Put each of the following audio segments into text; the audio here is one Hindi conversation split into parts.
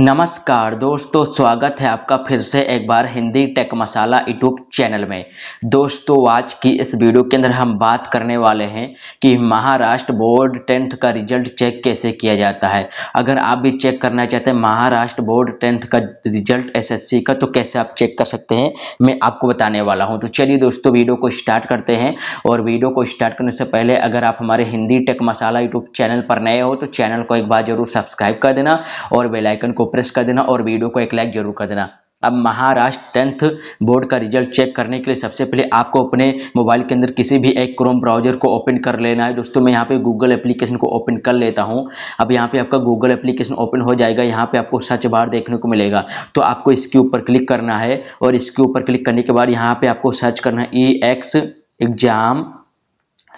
नमस्कार दोस्तों स्वागत है आपका फिर से एक बार Hindi tech Masala YouTube channel में दोस्तों आज की इस वीडियो के अंदर हम बात करने वाले हैं कि महाराष्ट्र बोर्ड टेंथ का रिजल्ट चेक कैसे किया जाता है अगर आप भी चेक करना चाहते हैं महाराष्ट्र बोर्ड टेंथ का रिजल्ट एसएससी का तो कैसे आप चेक कर सकते हैं मैं आपको बताने वाला हूँ तो चलिए दोस्तों वीडियो को स्टार्ट करते हैं और वीडियो को स्टार्ट करने से पहले अगर आप हमारे Hindi tech Masala YouTube channel पर नए हो तो चैनल को एक बार जरूर सब्सक्राइब कर देना और बेलाइकन को को प्रेस कर देना और वीडियो को एक लाइक जरूर कर देना अब महाराष्ट्र टेंथ बोर्ड का रिजल्ट चेक करने के लिए सबसे पहले आपको अपने मोबाइल के अंदर किसी भी एक क्रोम ब्राउजर को ओपन कर लेना है दोस्तों मैं यहाँ पे गूगल एप्लीकेशन को ओपन कर लेता हूँ अब यहाँ पे आपका गूगल एप्लीकेशन ओपन हो जाएगा यहाँ पे आपको सर्च बार देखने को मिलेगा तो आपको इसके ऊपर क्लिक करना है और इसके ऊपर क्लिक करने के बाद यहाँ पर आपको सर्च करना है e x exam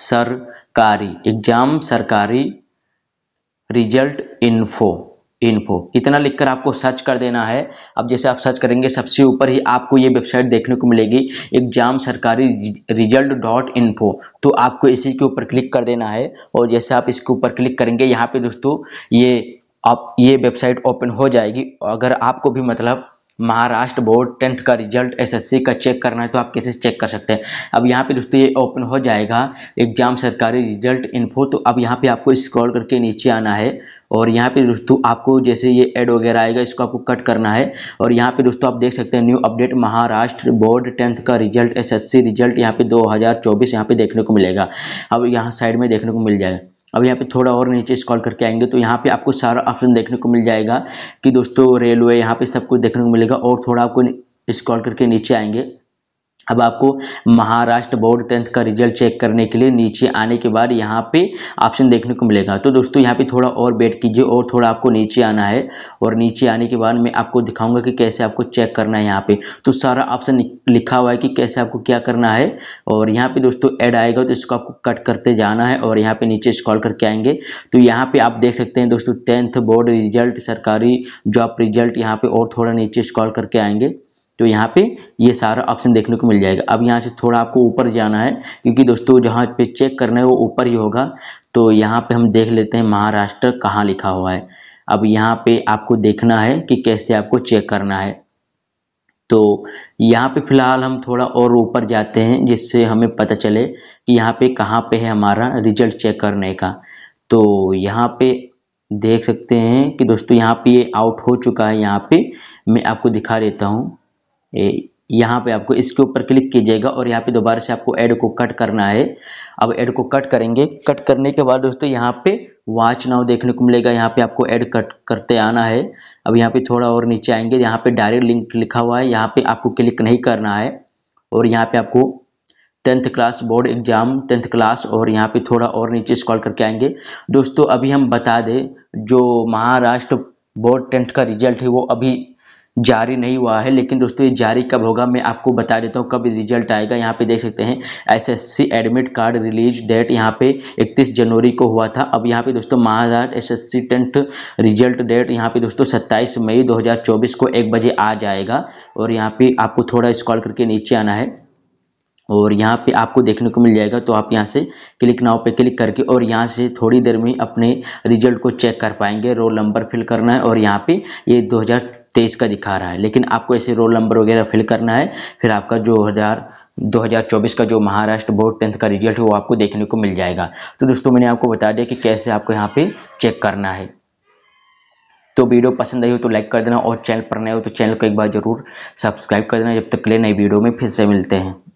sarkari exam sarkari result info info कितना लिखकर आपको सर्च कर देना है अब जैसे आप सर्च करेंगे सबसे ऊपर ही आपको ये वेबसाइट देखने को मिलेगी exam sarkari result dot info तो आपको इसी के ऊपर क्लिक कर देना है और जैसे आप इसके ऊपर क्लिक करेंगे यहाँ पे दोस्तों ये आप ये वेबसाइट ओपन हो जाएगी अगर आपको भी मतलब महाराष्ट्र बोर्ड टेंथ का रिजल्ट एसएससी का चेक करना है तो आप कैसे चेक कर सकते हैं अब यहाँ पे दोस्तों ये ओपन हो जाएगा एग्जाम सरकारी रिजल्ट इन्फो तो अब यहाँ पे आपको स्क्रॉल करके नीचे आना है और यहाँ पे दोस्तों आपको जैसे ये ऐड वगैरह आएगा इसको आपको कट करना है और यहाँ पे दोस्तों आप देख सकते हैं new update Maharashtra board tenth का रिजल्ट एसएससी रिजल्ट यहाँ पे 2024 यहाँ पर देखने को मिलेगा अब यहाँ साइड में देखने को मिल जाएगा अब यहाँ पे थोड़ा और नीचे स्कॉल करके आएंगे तो यहाँ पे आपको सारा ऑप्शन देखने को मिल जाएगा कि दोस्तों रेलवे यहाँ पर सब कुछ देखने को मिलेगा और थोड़ा आपको स्कॉल करके नीचे आएंगे अब आपको महाराष्ट्र बोर्ड टेंथ का रिजल्ट चेक करने के लिए नीचे आने के बाद यहाँ पे ऑप्शन देखने को मिलेगा तो दोस्तों यहाँ पे थोड़ा और वेट कीजिए और थोड़ा आपको नीचे आना है और नीचे आने के बाद मैं आपको दिखाऊंगा कि कैसे आपको चेक करना है यहाँ पे तो सारा ऑप्शन लिखा हुआ है कि कैसे आपको क्या करना है और यहाँ पर दोस्तों एड आएगा तो इसको आपको कट करते जाना है और यहाँ पर नीचे स्कॉल करके आएंगे तो यहाँ पर आप देख सकते हैं दोस्तों tenth board result sarkari job result यहाँ पर और थोड़ा नीचे स्कॉल करके आएंगे तो यहाँ पे ये सारा ऑप्शन देखने को मिल जाएगा अब यहाँ से थोड़ा आपको ऊपर जाना है क्योंकि दोस्तों जहाँ पे चेक करना है वो ऊपर ही होगा तो यहाँ पे हम देख लेते हैं महाराष्ट्र कहाँ लिखा हुआ है अब यहाँ पे आपको देखना है कि कैसे आपको चेक करना है तो यहाँ पे फिलहाल हम थोड़ा और ऊपर जाते हैं जिससे हमें पता चले कि यहाँ पे कहाँ पे है हमारा रिजल्ट चेक करने का तो यहाँ पे देख सकते हैं कि दोस्तों यहाँ पे ये आउट हो चुका है यहाँ पे मैं आपको दिखा देता हूँ यहाँ पे आपको इसके ऊपर क्लिक कीजिएगा और यहाँ पे दोबारा से आपको एड को कट करना है अब एड को कट करेंगे कट करने के बाद दोस्तों यहाँ पे वाच नाव देखने को मिलेगा यहाँ पे आपको ऐड कट करते आना है अब यहाँ पे थोड़ा और नीचे आएंगे यहाँ पे डायरेक्ट लिंक लिखा हुआ है यहाँ पे आपको क्लिक नहीं करना है और यहाँ पे आपको tenth class board exam tenth class और यहाँ पे थोड़ा और नीचे स्कॉल करके आएंगे दोस्तों अभी हम बता दें जो महाराष्ट्र बोर्ड टेंथ का रिजल्ट है वो अभी जारी नहीं हुआ है लेकिन दोस्तों ये जारी कब होगा मैं आपको बता देता हूँ कब रिजल्ट आएगा यहाँ पे देख सकते हैं SSC admit card release date यहाँ पे 31 जनवरी को हुआ था अब यहाँ पे दोस्तों Maharashtra SSC tenth result date यहाँ पे दोस्तों 27 मई 2024 को एक बजे आ जाएगा और यहाँ पे आपको थोड़ा स्कॉल करके नीचे आना है और यहाँ पे आपको देखने को मिल जाएगा तो आप यहाँ से क्लिक नाव पे क्लिक करके और यहाँ से थोड़ी देर में अपने रिजल्ट को चेक कर पाएंगे रोल नंबर फिल करना है और यहाँ पे ये तेईस का दिखा रहा है लेकिन आपको ऐसे रोल नंबर वगैरह फिल करना है फिर आपका जो हजार 2024 का जो महाराष्ट्र बोर्ड टेंथ का रिजल्ट है वो आपको देखने को मिल जाएगा तो दोस्तों मैंने आपको बता दिया कि कैसे आपको यहाँ पे चेक करना है तो वीडियो पसंद आई हो तो लाइक कर देना और चैनल पर नए हो तो चैनल को एक बार जरूर सब्सक्राइब कर देना जब तक ले नई वीडियो में फिर से मिलते हैं